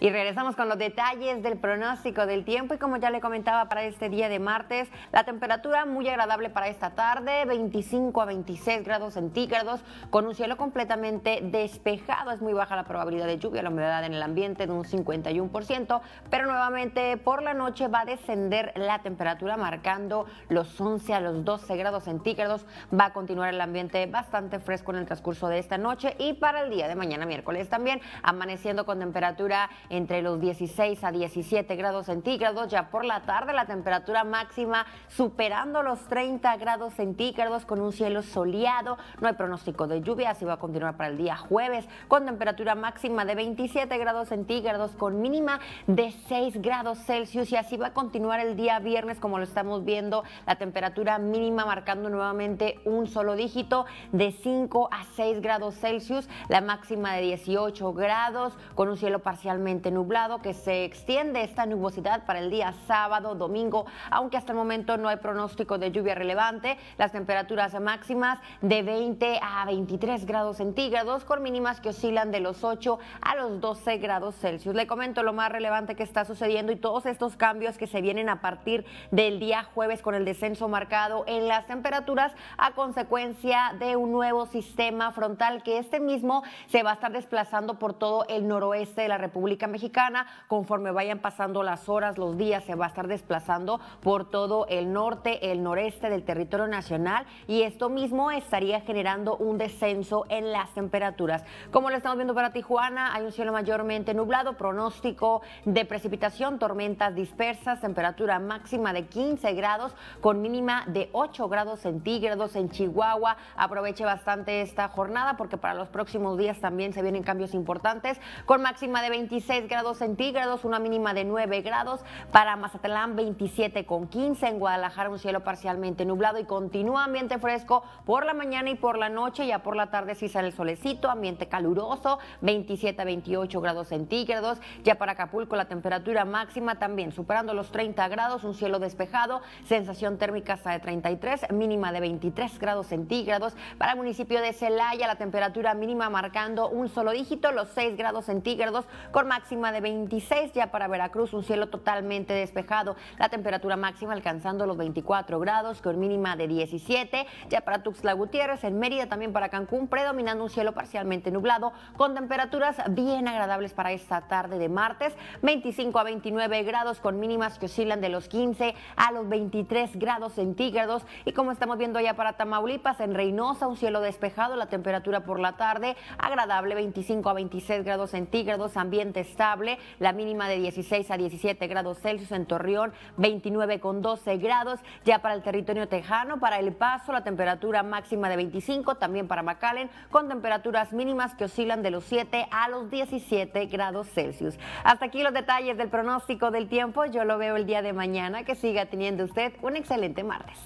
Y regresamos con los detalles del pronóstico del tiempo y como ya le comentaba para este día de martes, la temperatura muy agradable para esta tarde, 25 a 26 grados centígrados, con un cielo completamente despejado, es muy baja la probabilidad de lluvia, la humedad en el ambiente de un 51%, pero nuevamente por la noche va a descender la temperatura marcando los 11 a los 12 grados centígrados, va a continuar el ambiente bastante fresco en el transcurso de esta noche y para el día de mañana miércoles también, amaneciendo con temperatura entre los 16 a 17 grados centígrados. Ya por la tarde la temperatura máxima superando los 30 grados centígrados con un cielo soleado. No hay pronóstico de lluvia, así va a continuar para el día jueves con temperatura máxima de 27 grados centígrados con mínima de 6 grados Celsius y así va a continuar el día viernes como lo estamos viendo. La temperatura mínima marcando nuevamente un solo dígito de 5 a 6 grados Celsius, la máxima de 18 grados con un cielo parcialmente nublado que se extiende esta nubosidad para el día sábado, domingo, aunque hasta el momento no hay pronóstico de lluvia relevante. Las temperaturas máximas de 20 a 23 grados centígrados con mínimas que oscilan de los 8 a los 12 grados Celsius. Le comento lo más relevante que está sucediendo y todos estos cambios que se vienen a partir del día jueves con el descenso marcado en las temperaturas a consecuencia de un nuevo sistema frontal que este mismo se va a estar desplazando por todo el noroeste de la República mexicana. Conforme vayan pasando las horas, los días, se va a estar desplazando por todo el norte, el noreste del territorio nacional y esto mismo estaría generando un descenso en las temperaturas. Como lo estamos viendo para Tijuana, hay un cielo mayormente nublado, pronóstico de precipitación, tormentas dispersas, temperatura máxima de 15 grados con mínima de 8 grados centígrados en Chihuahua. Aproveche bastante esta jornada porque para los próximos días también se vienen cambios importantes con máxima de 26 grados centígrados, una mínima de 9 grados. Para Mazatlán, 27 con 15. En Guadalajara, un cielo parcialmente nublado y continúa ambiente fresco por la mañana y por la noche. Ya por la tarde sí sale el solecito, ambiente caluroso, 27 a 28 grados centígrados. Ya para Acapulco, la temperatura máxima también superando los 30 grados, un cielo despejado, sensación térmica hasta de 33, mínima de 23 grados centígrados. Para el municipio de Celaya, la temperatura mínima marcando un solo dígito, los 6 grados centígrados, con máxima máxima de 26 ya para Veracruz, un cielo totalmente despejado. La temperatura máxima alcanzando los 24 grados, con mínima de 17. Ya para Tuxtla Gutiérrez, en Mérida, también para Cancún, predominando un cielo parcialmente nublado, con temperaturas bien agradables para esta tarde de martes, 25 a 29 grados, con mínimas que oscilan de los 15 a los 23 grados centígrados. Y como estamos viendo ya para Tamaulipas, en Reynosa, un cielo despejado, la temperatura por la tarde agradable, 25 a 26 grados centígrados, ambientes estable, la mínima de 16 a 17 grados Celsius en Torreón, 29 con 12 grados, ya para el territorio tejano, para El Paso la temperatura máxima de 25, también para McAllen con temperaturas mínimas que oscilan de los 7 a los 17 grados Celsius. Hasta aquí los detalles del pronóstico del tiempo, yo lo veo el día de mañana, que siga teniendo usted un excelente martes.